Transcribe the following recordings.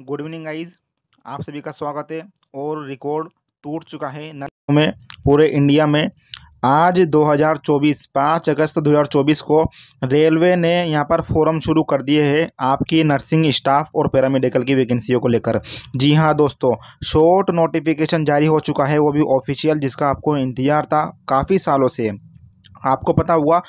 good evening guys आप सभी का स्वागत है और रिकॉर्ड टूट चुका है नल में पूरे इंडिया में आज 2024 5 अगस्त 2024 को रेलवे ने यहां पर फोरम शुरू कर दिए हैं आपकी नर्सिंग स्टाफ और पैरामेडिकल की वैकेंसियों को लेकर जी हां दोस्तों शॉर्ट नोटिफिकेशन जारी हो चुका है वो भी ऑफिशियल जिसका आपको इंतज़ार था काफ़ी सालों से आपको पता हुआ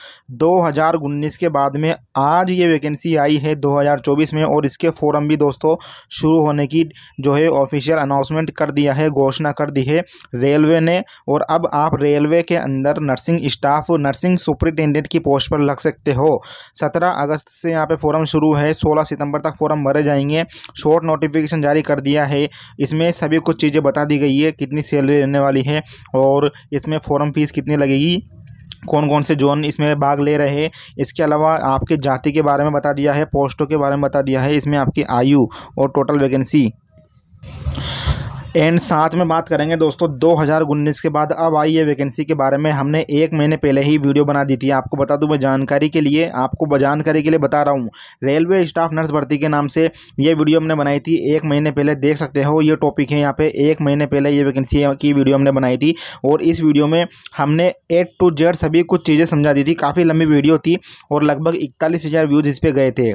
2019 के बाद में आज ये वैकेंसी आई है 2024 में और इसके फॉरम भी दोस्तों शुरू होने की जो है ऑफिशियल अनाउंसमेंट कर दिया है घोषणा कर दी है रेलवे ने और अब आप रेलवे के अंदर नर्सिंग स्टाफ नर्सिंग सुपरिटेंडेंट की पोस्ट पर लग सकते हो सत्रह अगस्त से यहाँ पर फॉरम शुरू है सोलह सितम्बर तक फॉरम भरे जाएंगे शॉर्ट नोटिफिकेशन जारी कर दिया है इसमें सभी कुछ चीज़ें बता दी गई है कितनी सैलरी रहने वाली है और इसमें फॉरम फीस कितनी लगेगी कौन कौन से जोन इसमें भाग ले रहे हैं इसके अलावा आपके जाति के बारे में बता दिया है पोस्टों के बारे में बता दिया है इसमें आपकी आयु और टोटल वैकेंसी एंड साथ में बात करेंगे दोस्तों दो हज़ार उन्नीस के बाद अब आई है वैकेंसी के बारे में हमने एक महीने पहले ही वीडियो बना दी थी आपको बता दूं मैं जानकारी के लिए आपको जानकारी के लिए बता रहा हूँ रेलवे स्टाफ नर्स भर्ती के नाम से ये वीडियो हमने बनाई थी एक महीने पहले देख सकते हो ये टॉपिक है यहाँ पर एक महीने पहले ये वैकेंसी की वीडियो हमने बनाई थी और इस वीडियो में हमने ए टू जेड सभी कुछ चीज़ें समझा दी थी काफ़ी लंबी वीडियो थी और लगभग इकतालीस हज़ार व्यूज़ इस पर गए थे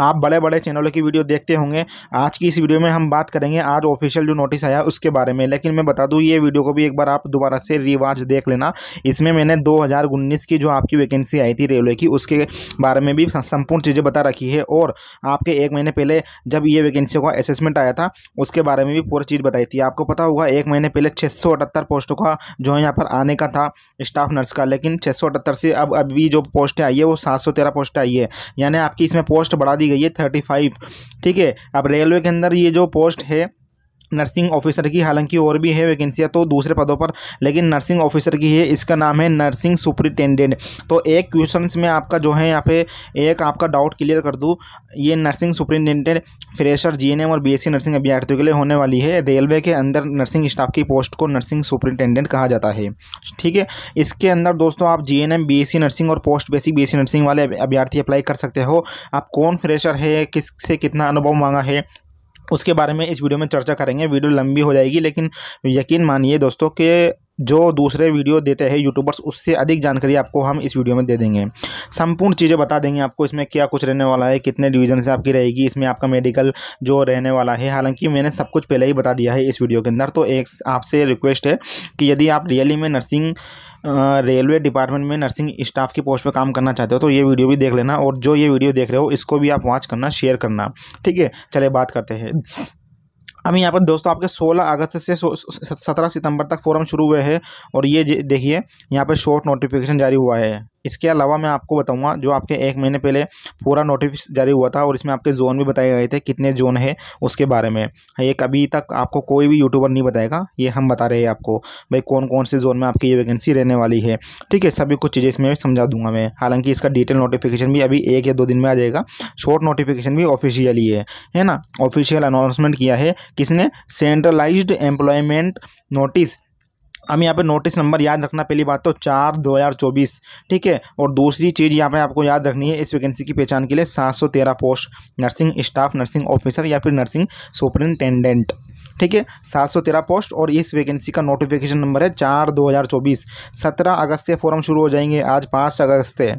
आप बड़े बड़े चैनलों की वीडियो देखते होंगे आज की इस वीडियो में हम बात करेंगे आज ऑफिशियल जो नोटिस आया उसके बारे में लेकिन मैं बता दूं ये वीडियो को भी एक बार आप दोबारा से रिवाज देख लेना इसमें मैंने 2019 की जो आपकी वैकेंसी आई थी रेलवे की उसके बारे में भी संपूर्ण चीज़ें बता रखी है और आपके एक महीने पहले जब ये वैकेंसी का असेसमेंट आया था उसके बारे में भी पूरी चीज़ बताई थी आपको पता होगा एक महीने पहले छः पोस्टों का जो है यहाँ पर आने का था स्टाफ नर्स का लेकिन छः से अब अभी जो पोस्टें आई है वो सात पोस्टें आई है यानी आपकी इसमें पोस्ट बढ़ा दी गई है थर्टी फाइव ठीक है अब रेलवे के अंदर ये जो पोस्ट है नर्सिंग ऑफिसर की हालांकि और भी है वैकेंसियाँ तो दूसरे पदों पर लेकिन नर्सिंग ऑफिसर की है इसका नाम है नर्सिंग सुपरिटेंडेंट तो एक क्वेश्चन में आपका जो है यहाँ पे एक आपका डाउट क्लियर कर दूँ ये नर्सिंग सुपरिटेंडेंट फ्रेशर जी और बी नर्सिंग अभ्यर्थियों के लिए होने वाली है रेलवे के अंदर नर्सिंग स्टाफ की पोस्ट को नर्सिंग सुपरिटेंडेंट कहा जाता है ठीक है इसके अंदर दोस्तों आप जी एन नर्सिंग और पोस्ट बेसिक बी नर्सिंग वाले अभ्यार्थी अप्लाई कर सकते हो आप कौन फ्रेशर है किस कितना अनुभव मांगा है उसके बारे में इस वीडियो में चर्चा करेंगे वीडियो लंबी हो जाएगी लेकिन यकीन मानिए दोस्तों कि जो दूसरे वीडियो देते हैं यूट्यूबर्स उससे अधिक जानकारी आपको हम इस वीडियो में दे देंगे संपूर्ण चीज़ें बता देंगे आपको इसमें क्या कुछ रहने वाला है कितने डिवीजन से आपकी रहेगी इसमें आपका मेडिकल जो रहने वाला है हालांकि मैंने सब कुछ पहले ही बता दिया है इस वीडियो के अंदर तो एक आपसे रिक्वेस्ट है कि यदि आप रियली में नर्सिंग रेलवे डिपार्टमेंट में नर्सिंग स्टाफ की पोस्ट पर काम करना चाहते हो तो ये वीडियो भी देख लेना और जो ये वीडियो देख रहे हो इसको भी आप वॉच करना शेयर करना ठीक है चले बात करते हैं अभी यहाँ पर दोस्तों आपके 16 अगस्त से 17 सितंबर तक फोरम शुरू हुए हैं और ये देखिए यहाँ पर शॉर्ट नोटिफिकेशन जारी हुआ है इसके अलावा मैं आपको बताऊँगा जो आपके एक महीने पहले पूरा नोटिस जारी हुआ था और इसमें आपके जोन भी बताए गए थे कितने जोन है उसके बारे में ये अभी तक आपको कोई भी यूट्यूबर नहीं बताएगा ये हम बता रहे हैं आपको भाई कौन कौन से जोन में आपकी ये वैकेंसी रहने वाली है ठीक है सभी कुछ चीज़ें इसमें समझा दूंगा मैं हालांकि इसका डिटेल नोटिफिकेशन भी अभी एक या दो दिन में आ जाएगा शॉर्ट नोटिफिकेशन भी ऑफिशियली है है ना ऑफिशियल अनाउंसमेंट किया है किसने सेंट्रलाइज्ड एम्प्लॉयमेंट नोटिस हम यहाँ पे नोटिस नंबर याद रखना पहली बात तो चार दो हज़ार चौबीस ठीक है और दूसरी चीज़ यहाँ पे आपको याद रखनी है इस वैकेंसी की पहचान के लिए सात सौ तेरह post nursing staff nursing officer या फिर नर्सिंग सुपरिनटेंडेंट ठीक है सात सौ तेरह पोस्ट और इस वैकेंसी का नोटिफिकेशन नंबर है चार दो हज़ार चौबीस सत्रह अगस्त से फॉर्म शुरू हो जाएंगे आज पाँच अगस्त से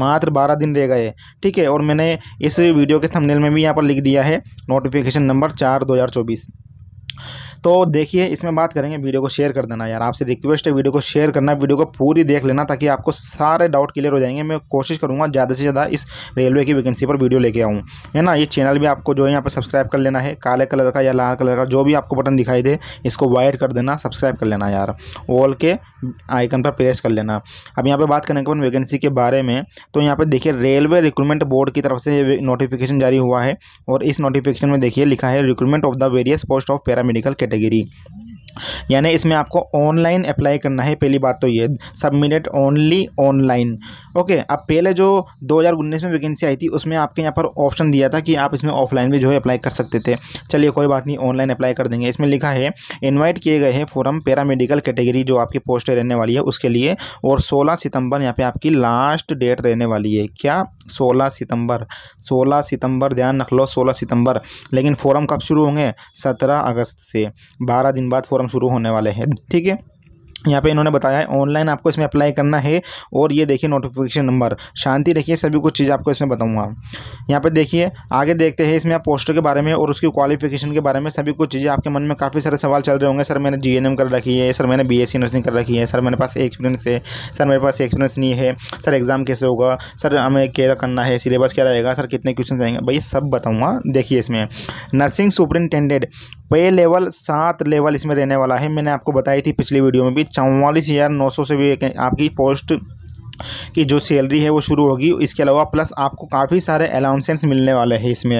मात्र बारह दिन रह गए ठीक है और मैंने इस वीडियो के थंबनेल में भी यहाँ पर लिख दिया है नोटिफिकेशन नंबर चार दो हज़ार चौबीस तो देखिए इसमें बात करेंगे वीडियो को शेयर कर देना यार आपसे रिक्वेस्ट है वीडियो को शेयर करना वीडियो को पूरी देख लेना ताकि आपको सारे डाउट क्लियर हो जाएंगे मैं कोशिश करूँगा ज़्यादा से ज़्यादा इस रेलवे की वैकेंसी पर वीडियो लेके आऊँ है ना ये चैनल भी आपको जो है यहाँ पर सब्सक्राइब कर लेना है काले कलर का या लाल कलर का जो भी आपको बटन दिखाई दे इसको वाइट कर देना सब्सक्राइब कर लेना यार ऑल के आइकन पर प्रेस कर लेना अब यहाँ पर बात करेंगे अपन वैकेंसी के बारे में तो यहाँ पर देखिए रेलवे रिक्रूटमेंट बोर्ड की तरफ से नोटिफिकेशन जारी हुआ है और इस नोटिफिकेशन में देखिए लिखा है recruitment of the various post of paramedical category category यानी इसमें आपको ऑनलाइन अप्लाई करना है पहली बात तो ये सबमिटेड ओनली ऑनलाइन ओके अब पहले जो 2019 में वैकेंसी आई थी उसमें आपके यहाँ पर ऑप्शन दिया था कि आप इसमें ऑफलाइन भी जो है अप्लाई कर सकते थे चलिए कोई बात नहीं ऑनलाइन अप्लाई कर देंगे इसमें लिखा है इन्वाइट किए गए हैं फॉरम पैरामेडिकल कैटेगरी जो आपकी पोस्ट रहने वाली है उसके लिए और सोलह सितंबर यहाँ पर आपकी लास्ट डेट रहने वाली है क्या सोलह सितंबर सोलह सितंबर ध्यान रख लो सोलह सितंबर लेकिन फॉर्म कब शुरू होंगे सत्रह अगस्त से बारह दिन बाद फॉर्म शुरू होने वाले हैं ठीक है यहाँ पे इन्होंने बताया है ऑनलाइन आपको इसमें अप्लाई करना है और ये देखिए नोटिफिकेशन नंबर शांति रखिए सभी कुछ चीज़ आपको इसमें बताऊंगा यहाँ पे देखिए आगे देखते हैं इसमें आप पोस्टर के बारे में और उसकी क्वालिफिकेशन के बारे में सभी कुछ चीज़ें आपके मन में काफ़ी सारे सवाल चल रहे होंगे सर मैंने जी कर रखी है सर मैंने बी नर्सिंग कर रखी है सर मेरे पास एक्सपीरियंस है सर मेरे पास एक्सपीरियंस नहीं है सर एग्ज़ाम कैसे होगा सर हमें क्या करना है सिलेबस क्या रहेगा सर कितने क्वेश्चन रहेंगे भैया सब बताऊँगा देखिए इसमें नर्सिंग सुपरिटेंडेंट पे लेवल सात लेवल इसमें रहने वाला है मैंने आपको बताई थी पिछली वीडियो में भी चौवालीस हज़ार नौ सौ से भी आपकी पोस्ट की जो सैलरी है वो शुरू होगी इसके अलावा प्लस आपको काफ़ी सारे अलाउंसेंस मिलने वाले हैं इसमें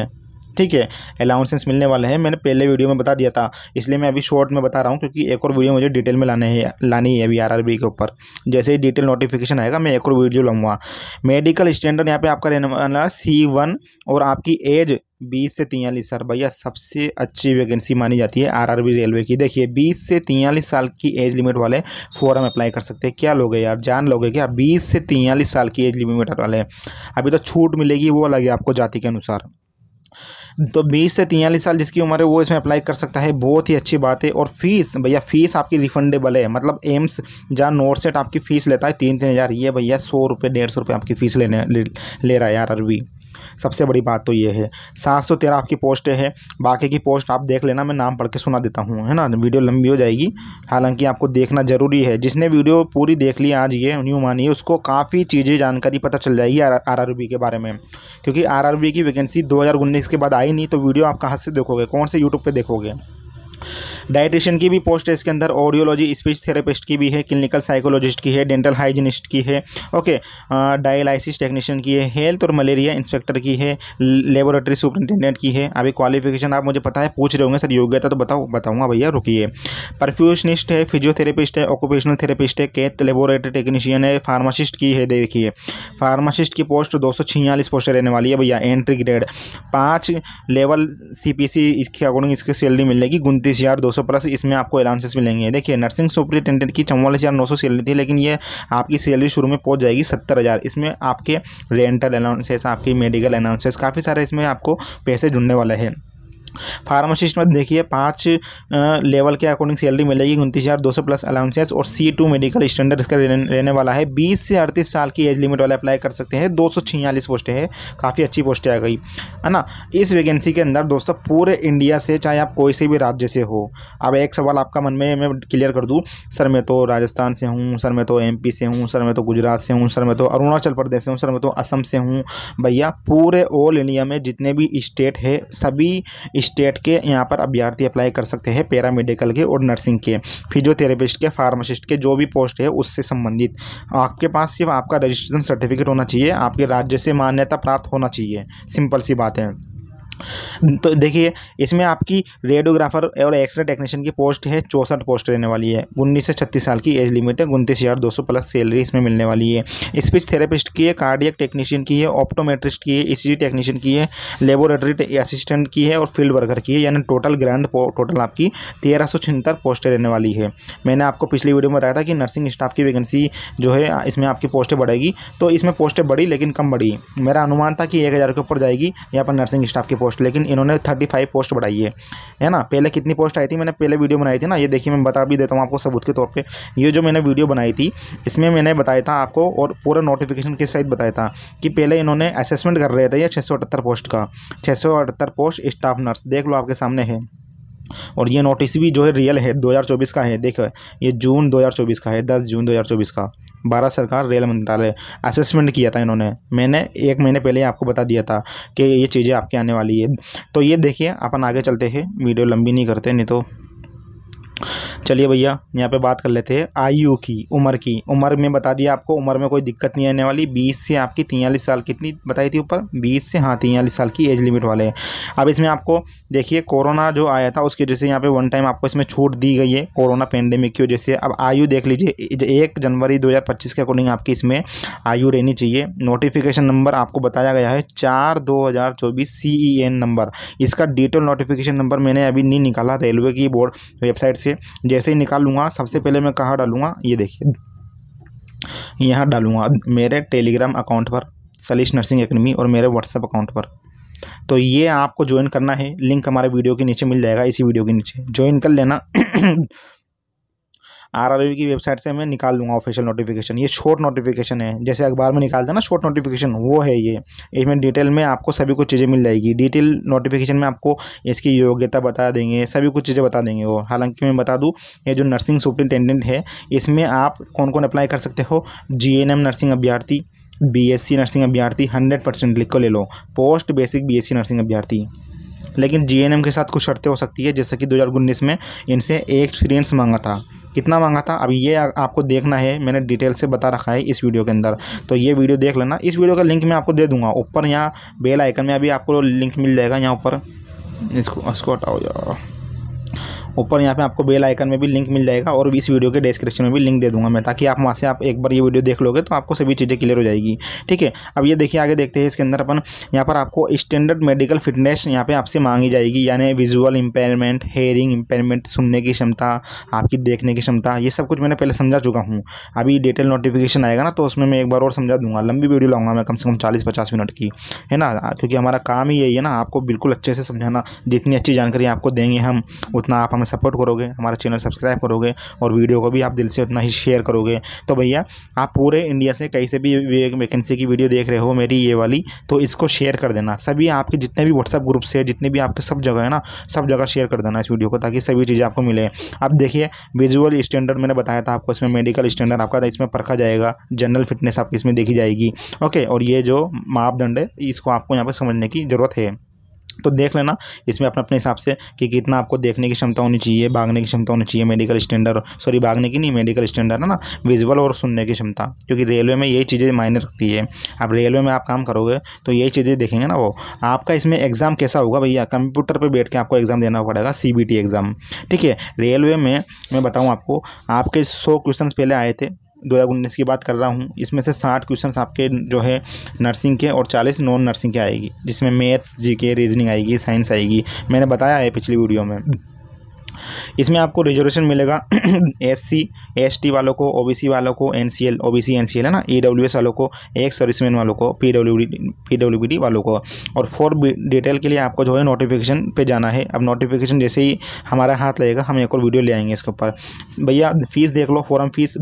ठीक है अलाउंसेंस मिलने वाले हैं मैंने पहले वीडियो में बता दिया था इसलिए मैं अभी शॉर्ट में बता रहा हूँ क्योंकि एक और वीडियो मुझे डिटेल में लाने है लानी है अभी आर के ऊपर जैसे ही डिटेल नोटिफिकेशन आएगा मैं एक और वीडियो लाऊंगा मेडिकल स्टैंडर्ड यहाँ पे आपका रहने वाला सी वन और आपकी एज बीस से तियालीस साल भैया सबसे अच्छी वैकेंसी मानी जाती है आरआरबी रेलवे की देखिए बीस से तियालीस साल की एज लिमिट वाले फॉरम अप्लाई कर सकते हैं क्या लोगे यार जान लोगे क्या बीस से तियालीस साल की एज लिमिट वाले अभी तो छूट मिलेगी वो अलग है आपको जाति के अनुसार तो 20 से तियालीस साल जिसकी उम्र है वो इसमें अप्लाई कर सकता है बहुत ही अच्छी बात है और फीस भैया फीस आपकी रिफंडेबल है मतलब एम्स जहाँ नोट सेट आपकी फ़ीस लेता है तीन तीन हज़ार ये भैया सौ रुपये डेढ़ सौ रुपये आपकी फ़ीस लेने ले, ले रहा है यार अरवी सबसे बड़ी बात तो ये है सात सौ तेरह आपकी पोस्ट है बाकी की पोस्ट आप देख लेना मैं नाम पढ़ के सुना देता हूँ है ना वीडियो लंबी हो जाएगी हालांकि आपको देखना ज़रूरी है जिसने वीडियो पूरी देख ली आज ये न्यू मानिए उसको काफ़ी चीज़ें जानकारी पता चल जाएगी आर के बारे में क्योंकि आर की वैकेंसी दो इसके बाद आई नहीं तो वीडियो आप कहाँ से देखोगे कौन से यूट्यूब पर देखोगे डाइटिशियन की भी पोस्ट है इसके अंदर ऑडियोलॉजी स्पीच थेरेपिस्ट की भी है क्लिनिकल साइकोलॉजिस्ट की है डेंटल हाइजीनिस्ट की है ओके डायलाइसिस टेक्नीशियन की है हेल्थ और मलेरिया इंस्पेक्टर की है लेबोरेटरी सुपरिटेंडेंट की है अभी क्वालिफिकेशन आप मुझे पता है पूछ रहे होंगे सर योग्यता तो बताओ बताऊँगा भैया रुकिए परफ्यूशनिस्ट है फिजियोथेरेपिस्ट है ऑक्यूपेशनल थेरेपिस्ट है कैथ लेबोरेटरी टेक्नीशियन है फार्मासिस्ट की है देखिए फार्मासिस्ट की पोस्ट दो सौ छियालीस पोस्ट रहने वाली है भैया एंट्री ग्रेड पाँच लेवल सी पी सी इसके अकॉर्डिंग इसकी सैलरी मिलेगी उनतीस चौंतीस हज़ार दो सौ प्लस इसमें आपको अलाउंसेस मिलेंगे देखिए नर्सिंग सुपरिटेंडेंट की चौवालीस हज़ार नौ सौ सैलरी थी लेकिन ये आपकी सैलरी शुरू में पहुंच जाएगी सत्तर हज़ार इसमें आपके रेंटल अलाउंसेस आपकी मेडिकल अलाउंसेस काफ़ी सारे इसमें आपको पैसे जुड़ने वाले हैं फार्मासिस्ट में देखिए पाँच लेवल के अकॉर्डिंग सैलरी मिलेगी उनतीस हज़ार दो सौ प्लस अलाउंसेस और सी टू मेडिकल स्टैंडर्ड इसका रहने वाला है बीस से अड़तीस साल की एज लिमिट वाले अप्लाई कर सकते हैं दो सौ छियालीस पोस्टें हैं काफ़ी अच्छी पोस्टें आ गई है ना इस वैकेंसी के अंदर दोस्तों पूरे इंडिया से चाहे आप कोई से भी राज्य से हो अब एक सवाल आपका मन में मैं क्लियर कर दूँ सर मैं तो राजस्थान से हूँ सर मैं तो एम से हूँ सर मैं तो गुजरात से हूँ सर मैं तो अरुणाचल प्रदेश से हूँ सर मैं तो असम से हूँ भैया पूरे ऑल इंडिया में जितने भी स्टेट है सभी स्टेट के यहाँ पर अभ्यर्थी अप्लाई कर सकते हैं पैरा मेडिकल के और नर्सिंग के फिजियोथेरेपिस्ट के फार्मासिस्ट के जो भी पोस्ट है उससे संबंधित आपके पास सिर्फ आपका रजिस्ट्रेशन सर्टिफिकेट होना चाहिए आपके राज्य से मान्यता प्राप्त होना चाहिए सिंपल सी बात है तो देखिए इसमें आपकी रेडियोग्राफर और एक्सरे टेक्नीशियन की पोस्ट है चौंसठ पोस्ट रहने वाली है उन्नीस से छत्तीस साल की एज लिमिट है उनतीस हज़ार दो सौ प्लस सैलरी इसमें मिलने वाली है स्पीच थेरेपिस्ट की है कार्डियक टेक्नीशियन की है ऑप्टोमेट्रिस्ट की है ई e टेक्नीशियन की है लेबोरेटरी असिस्टेंट की है और फील्ड वर्कर की है यानी टोटल ग्रैंड टोटल आपकी तेरह सौ छिहत्तर पोस्टें रहने वाली है मैंने आपको पिछली वीडियो में बताया था कि नर्सिंग स्टाफ की वैकेंसी जो है इसमें आपकी पोस्टें बढ़ेगी तो इसमें पोस्टें बढ़ी लेकिन कम बढ़ी मेरा अनुमान था कि एक हज़ार के ऊपर जाएगी यहाँ पर नर्सिंग स्टाफ की पोस्ट लेकिन इन्होंने थर्टी फाइव पोस्ट बढ़ाई है है ना पहले कितनी पोस्ट आई थी मैंने पहले वीडियो बनाई थी ना ये देखिए मैं बता भी देता हूँ आपको सबूत के तौर पर ये जो मैंने वीडियो बनाई थी इसमें मैंने बताया था आपको और पूरा नोटिफिकेशन के साथ बताया था कि पहले इन्होंने असेसमेंट कर रहे थे या छः पोस्ट का छः पोस्ट स्टाफ नर्स देख लो आपके सामने है और ये नोटिस भी जो है रियल है 2024 का है देखो ये जून 2024 का है 10 जून 2024 का भारत सरकार रेल मंत्रालय असेसमेंट किया था इन्होंने मैंने एक महीने पहले ही आपको बता दिया था कि ये चीज़ें आपके आने वाली है तो ये देखिए अपन आगे चलते हैं वीडियो लंबी नहीं करते नहीं तो चलिए भैया यहाँ पे बात कर लेते हैं आयु की उम्र की उम्र में बता दिया आपको उम्र में कोई दिक्कत नहीं आने वाली बीस से आपकी तियालीस साल कितनी बताई थी ऊपर बीस से हाँ तियालीस साल की एज लिमिट वाले हैं अब इसमें आपको देखिए कोरोना जो आया था उसकी वजह से यहाँ पर वन टाइम आपको इसमें छूट दी गई है कोरोना पेंडेमिक की वजह से अब आयु देख लीजिए एक जनवरी दो के अकॉर्डिंग आपकी इसमें आयु रहनी चाहिए नोटिफिकेशन नंबर आपको बताया गया है चार दो हज़ार चौबीस सी ई एन नंबर इसका डिटेल नोटिफिकेशन नंबर मैंने अभी नहीं निकाला रेलवे की बोर्ड वेबसाइट से जैसे ही निकालूंगा सबसे पहले मैं कहाँ डालूंगा ये देखिए यहाँ डालूंगा मेरे टेलीग्राम अकाउंट पर सलीश नर्सिंग एकेडमी और मेरे व्हाट्सएप अकाउंट पर तो ये आपको ज्वाइन करना है लिंक हमारे वीडियो के नीचे मिल जाएगा इसी वीडियो के नीचे ज्वाइन कर लेना आरआरबी की वेबसाइट से मैं निकाल लूँगा ऑफिशियल नोटिफिकेशन ये शॉर्ट नोटिफिकेशन है जैसे अखबार में निकालते हैं ना शॉर्ट नोटिफिकेशन वो है ये इसमें डिटेल में आपको सभी कुछ चीज़ें मिल जाएगी डिटेल नोटिफिकेशन में आपको इसकी योग्यता बता देंगे सभी कुछ चीज़ें बता देंगे वो हालांकि मैं बता दूँ ये जो नर्सिंग सुप्रिंटेंडेंट है इसमें आप कौन कौन अप्लाई कर सकते हो जी नर्सिंग अभ्यर्थी बी नर्सिंग अभ्यर्थी हंड्रेड परसेंट लिख ले लो पोस्ट बेसिक बी नर्सिंग अभ्यर्थी लेकिन जीएनएम के साथ कुछ शर्तें हो सकती है जैसे कि दो में इनसे एक्सपीरियंस मांगा था कितना मांगा था अभी ये आपको देखना है मैंने डिटेल से बता रखा है इस वीडियो के अंदर तो ये वीडियो देख लेना इस वीडियो का लिंक मैं आपको दे दूंगा ऊपर यहाँ बेल आइकन में अभी आपको लिंक मिल जाएगा यहाँ ऊपर इसको इसको हटाओ जाओ ऊपर यहाँ पे आपको बेल आइकन में भी लिंक मिल जाएगा और इस वीडियो के डिस्क्रिप्शन में भी लिंक दे दूंगा मैं ताकि आप वहाँ से आप एक बार ये वीडियो देख लोगे तो आपको सभी चीज़ें क्लियर हो जाएगी ठीक है अब ये देखिए आगे देखते हैं इसके अंदर अपन यहाँ पर आपको स्टैंडर्ड मेडिकल फिटनेस यहाँ पर आपसे मांगी जाएगी यानी विजुअल इंपेयरमेंट हेयरिंग इंपेयरमेंट सुनने की क्षमता आपकी देखने की क्षमता ये सब कुछ मैंने पहले समझा चुका हूँ अभी डिटेल नोटिफिकेशन आएगा ना तो उसमें मैं एक बार और समझा दूंगा लंबी वीडियो लाऊंगा मैं कम से कम चालीस पचास मिनट की है ना क्योंकि हमारा काम ही यही है ना आपको बिल्कुल अच्छे से समझाना जितनी अच्छी जानकारी आपको देंगे हम उतना आप हमें सपोर्ट करोगे हमारा चैनल सब्सक्राइब करोगे और वीडियो को भी आप दिल से उतना ही शेयर करोगे तो भैया आप पूरे इंडिया से कहीं से भी वैकेंसी की वीडियो देख रहे हो मेरी ये वाली तो इसको शेयर कर देना सभी आपके जितने भी व्हाट्सअप ग्रुप से जितने भी आपके सब जगह है ना सब जगह शेयर कर देना इस वीडियो को ताकि सभी चीज़ें आपको मिले अब देखिए विजुअल स्टैंडर्ड मैंने बताया था आपको इसमें मेडिकल स्टैंडर्ड आपका इसमें परखा जाएगा जनरल फिटनेस आपकी इसमें देखी जाएगी ओके और ये जो मापदंड है इसको आपको यहाँ पर समझने की ज़रूरत है तो देख लेना इसमें अपने अपने हिसाब से कि कितना आपको देखने की क्षमता होनी चाहिए भागने की क्षमता होनी चाहिए मेडिकल स्टैंडर्ड सॉरी भागने की नहीं मेडिकल स्टैंडर्ड है ना विजुअल और सुनने की क्षमता क्योंकि रेलवे में यही चीज़ें मायने रखती है आप रेलवे में आप काम करोगे तो यही चीज़ें देखेंगे ना वो आपका इसमें एग्ज़ाम कैसा होगा भैया कंप्यूटर पर बैठ के आपको एग्ज़ाम देना पड़ेगा सी एग्ज़ाम ठीक है रेलवे में मैं बताऊँ आपको आपके सौ क्वेश्चन पहले आए थे दो हज़ार उन्नीस की बात कर रहा हूँ इसमें से साठ क्वेश्चन आपके जो है नर्सिंग के और चालीस नॉन नर्सिंग के आएगी जिसमें मैथ्स जी के रीजनिंग आएगी साइंस आएगी मैंने बताया है पिछली वीडियो में इसमें आपको रिजर्वेशन मिलेगा एस सी एस टी वालों को ओ बी सी वालों को N C L O B C N C L है ना ईडब्ल्यूएस डब्ल्यू एस वालों को एक्स सर्विसमैन वालों को P W D P W B D वालों को और फोर डिटेल के लिए आपको जो है नोटिफिकेशन पे जाना है अब नोटिफिकेशन जैसे ही हमारा हाथ लगेगा हम एक और वीडियो ले आएंगे इसके ऊपर भैया फीस देख लो फॉरम फीस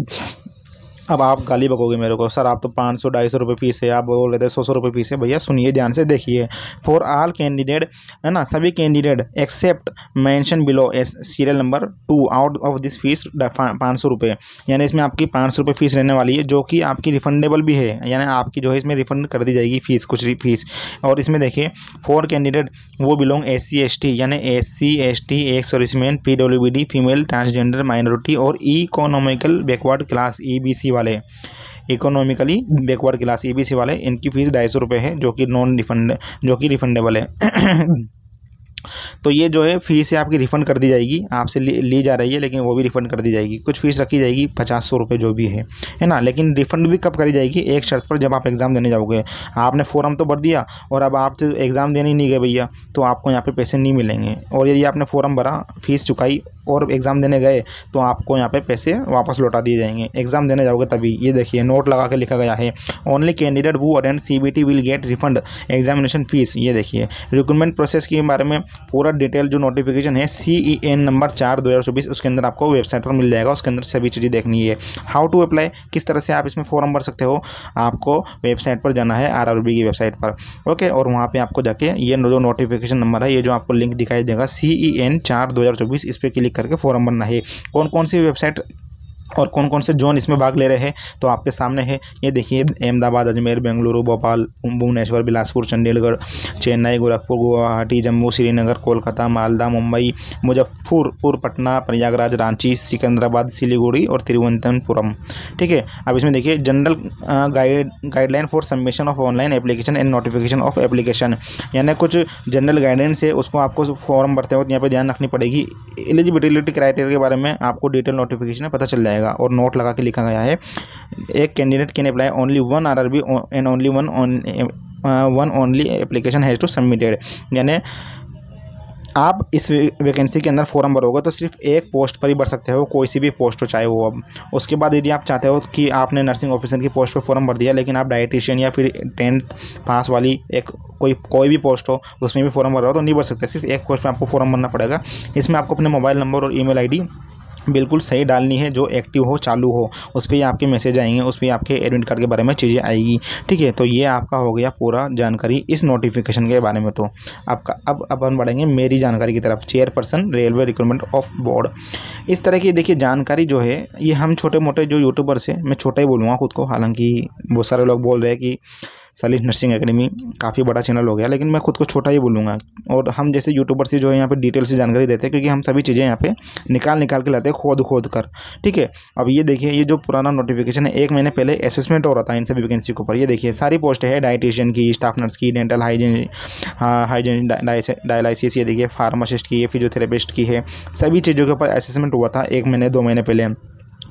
अब आप गाली बकोगे मेरे को सर आप तो पाँच सौ ढाई सौ रुपये फीस है आप बोल रहे थे सौ सौ रुपये फीस है भैया सुनिए ध्यान से देखिए फॉर आल कैंडिडेट है ना सभी candidate except mention below as serial number two out of this fee पाँच सौ रुपये यानी इसमें आपकी पाँच सौ रुपये फीस रहने वाली है जो कि आपकी रिफंडेबल भी है यानी आपकी जो है इसमें रिफंड कर दी जाएगी फीस कुछ फीस और इसमें देखिए फोर कैंडिडेट वो belong S C S T यानी S C S T ex serviceman P W B D female transgender minority और economical backward class E B C वाले इकोनॉमिकली बैकवर्ड क्लास ए वाले इनकी फ़ीस ढाई सौ है जो कि नॉन रिफंड जो कि रिफंडेबल है तो ये जो है फ़ीस है आपकी रिफ़ंड कर दी जाएगी आपसे ली, जा रही है लेकिन वो भी रिफ़ंड कर दी जाएगी कुछ फ़ीस रखी जाएगी पचास सौ रुपये जो भी है है ना लेकिन रिफ़ंड भी कब करी जाएगी एक शर्त पर जब आप एग्ज़ाम देने जाओगे आपने फॉर्म तो भर दिया और अब आप तो एग्ज़ाम देने ही नहीं गए भैया तो आपको यहाँ पर पैसे नहीं मिलेंगे और यदि आपने फॉर्म भरा फ़ीस चुकाई और एग्ज़ाम देने गए तो आपको यहाँ पे पैसे वापस लौटा दिए जाएंगे एग्ज़ाम देने जाओगे तभी ये देखिए नोट लगा के लिखा गया है ओनली कैंडिडेट वो attend C B T will get refund examination fee ये देखिए रिक्रूटमेंट प्रोसेस के बारे में पूरा डिटेल जो नोटिफिकेशन है सी ई एन नंबर चार दो हज़ार चौबीस उसके अंदर आपको वेबसाइट पर मिल जाएगा उसके अंदर सभी चीज़ें देखनी है हाउ टू अप्लाई किस तरह से आप इसमें फॉर्म भर सकते हो आपको वेबसाइट पर जाना है आर की वेबसाइट पर ओके और वहाँ पर आपको जाके ये जो नोटिफिकेशन नंबर है ये जो आपको लिंक दिखाई देगा सी ई एन चार दो हज़ार चौबीस इस पर क्लिक करके फॉर्म भरना है कौन कौन सी वेबसाइट और कौन कौन से जोन इसमें भाग ले रहे हैं तो आपके सामने है ये देखिए अहमदाबाद अजमेर बेंगलुरु भोपाल भुवनेश्वर बिलासपुर चंडीगढ़ चेन्नई गोरखपुर गुवाहाटी जम्मू श्रीनगर कोलकाता मालदा मुंबई मुजफ्फरपुर पटना प्रयागराज रांची सिकंदराबाद सिलीगुड़ी और तिरुवनंतपुरम ठीक है अब इसमें देखिए general guide guideline for submission of online application and notification of application यानी कुछ जनरल गाइडेंस है उसको आपको फॉर्म भरते वक्त यहाँ पर ध्यान रखनी पड़ेगी एलिजिबिलिटी क्राइटेरिया के बारे में आपको डिटेल नोटिफिकेशन पता चल जाएगा जाएगा और नोट लगा के लिखा गया है एक candidate can apply only one or and only one one only application has to submitted यानी आप इस वैकेंसी के अंदर फॉरम भरोगे तो सिर्फ एक पोस्ट पर ही भर सकते हो कोई सी भी पोस्ट हो चाहे वो अब उसके बाद यदि आप चाहते हो कि आपने नर्सिंग ऑफिसर की पोस्ट पर फॉरम भर दिया लेकिन आप डाइटिशियन या फिर टेंथ पास वाली एक कोई कोई भी पोस्ट हो उसमें भी फॉरम भर रहा हो तो नहीं भर सकते सिर्फ एक पोस्ट पर आपको फॉरम भरना पड़ेगा इसमें आपको अपने मोबाइल नंबर और ई मेल बिल्कुल सही डालनी है जो एक्टिव हो चालू हो उस पर आपके मैसेज आएंगे उस पर आपके एडमिट कार्ड के बारे में चीज़ें आएगी ठीक है तो ये आपका हो गया पूरा जानकारी इस नोटिफिकेशन के बारे में तो आपका अब अपन बढ़ेंगे मेरी जानकारी की तरफ chairperson railway recruitment of board इस तरह की देखिए जानकारी जो है ये हम छोटे मोटे जो यूट्यूबर्स हैं मैं छोटा ही बोलूँगा खुद को हालांकि बहुत सारे लोग बोल रहे हैं कि सलीफ नर्सिंग अकेडमी काफ़ी बड़ा चैनल हो गया लेकिन मैं खुद को छोटा ही बोलूँगा और हम जैसे यूट्यूबर से जो है यहाँ पर डिटेल से जानकारी देते हैं क्योंकि हम सभी चीज़ें यहाँ पे निकाल निकाल के लाते हैं खोद खोद कर ठीक है अब ये देखिए ये जो पुराना नोटिफिकेशन है एक महीने पहले असेसमेंट हो रहा था इन सभी वैकेंसी के ऊपर ये देखिए सारी पोस्ट है डाइटिशियन की स्टाफ नर्स की डेंटल हाइजीन हाइजीन डायलिसिस ये देखिए फार्मासिस्ट की फिजियोथेरापिस्ट फिजियोथेरेपिस्ट की है सभी चीज़ों के ऊपर असेसमेंट हुआ था एक महीने दो महीने पहले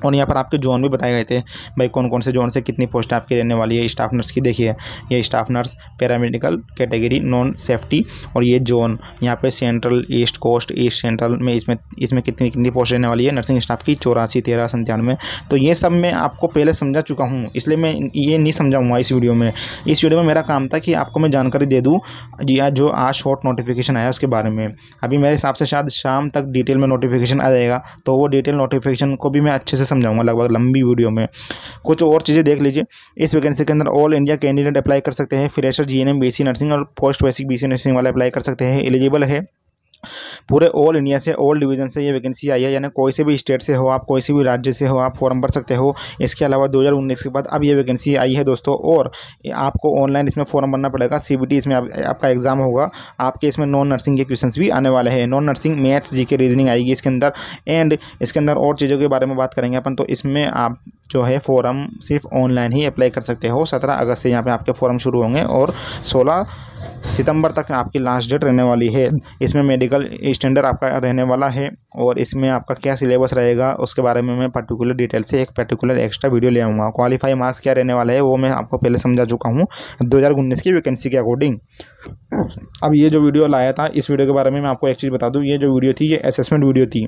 और यहाँ पर आपके जोन भी बताए गए थे भाई कौन कौन से जोन से कितनी पोस्ट आपकी रहने वाली है स्टाफ नर्स की देखिए ये staff nurse paramedical category non safety और ये जोन यहाँ पे central east coast east central में इसमें इसमें कितनी कितनी पोस्ट रहने वाली है नर्सिंग स्टाफ की चौरासी तेरह संतानवे तो ये सब मैं आपको पहले समझा चुका हूँ इसलिए मैं ये नहीं समझाऊँगा इस वीडियो में इस वीडियो में मेरा काम था कि आपको मैं जानकारी दे दूँ या जो आज शॉर्ट नोटिफिकेशन आया उसके बारे में अभी मेरे हिसाब से शायद शाम तक डिटेल में नोटिफिकेशन आ जाएगा तो वो डिटेल नोटिफिकेशन को भी मैं अच्छे से समझाऊंगा लगभग लंबी वीडियो में कुछ और चीज़ें देख लीजिए इस वैकेंसी के अंदर ऑल इंडिया कैंडिडेट अप्लाई कर सकते हैं फ्रेशर जी एन नर्सिंग और पोस्ट बेसिक बी नर्सिंग वाले अप्लाई कर सकते हैं एलिजिबल है पूरे ऑल इंडिया से ऑल डिवीज़न से ये वैकेंसी आई है यानी कोई से भी स्टेट से हो आप कोई से भी राज्य से हो आप फॉर्म भर सकते हो इसके अलावा 2019 के बाद अब ये वैकेंसी आई है दोस्तों और आपको ऑनलाइन इसमें फॉर्म भरना पड़ेगा सी इसमें आप, आपका एग्ज़ाम होगा आपके इसमें नॉन नर्सिंग के क्वेश्चन भी आने वाले हैं non nursing maths G reasoning आएगी इसके अंदर एंड इसके अंदर और चीज़ों के बारे में बात करेंगे अपन तो इसमें आप जो है फॉर्म सिर्फ ऑनलाइन ही अप्लाई कर सकते हो सत्रह अगस्त से यहाँ पे आपके फॉरम शुरू होंगे और सोलह सितंबर तक आपकी लास्ट डेट रहने वाली है इसमें मेडिकल स्टैंडर्ड आपका रहने वाला है और इसमें आपका क्या सिलेबस रहेगा उसके बारे में मैं पर्टिकुलर डिटेल से एक पर्टिकुलर एक्स्ट्रा वीडियो ले आऊँगा क्वालिफाई मार्क्स क्या रहने वाला है वो मैं आपको पहले समझा चुका हूँ दो की वैकेंसी के अकॉर्डिंग अब ये जो वीडियो लाया था इस वीडियो के बारे में मैं आपको एक चीज़ बता दूँ ये जो वीडियो थी ये असेसमेंट वीडियो थी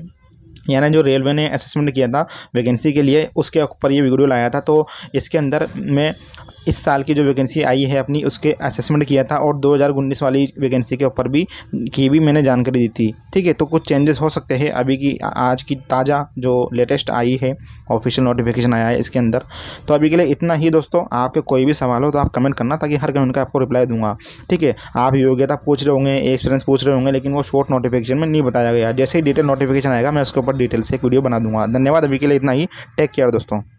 यानी जो रेलवे ने असेसमेंट किया था वैकेंसी के लिए उसके ऊपर ये वीडियो लाया था तो इसके अंदर मैं इस साल की जो वैकेंसी आई है अपनी उसके असेसमेंट किया था और दो वाली वैकेंसी के ऊपर भी की भी मैंने जानकारी दी थी ठीक है तो कुछ चेंजेस हो सकते हैं अभी की आज की ताज़ा जो लेटेस्ट आई है ऑफिशियल नोटिफिकेशन आया है इसके अंदर तो अभी के लिए इतना ही दोस्तों आपके कोई भी सवाल हो तो आप कमेंट करना ताकि हर कमेंट का आपको रिप्लाई दूंगा ठीक है आप योग्यता पूछ रहे होंगे एक्सपीरियंस पूछ रहे होंगे लेकिन वो शॉर्ट नोटिफिकेशन में नहीं बताया गया जैसे ही डिटेल नोटिफिकेशन आएगा मैं उसके ऊपर प्रॉपर डिटेल से एक वीडियो बना दूंगा धन्यवाद अभी के लिए इतना ही टेक केयर दोस्तों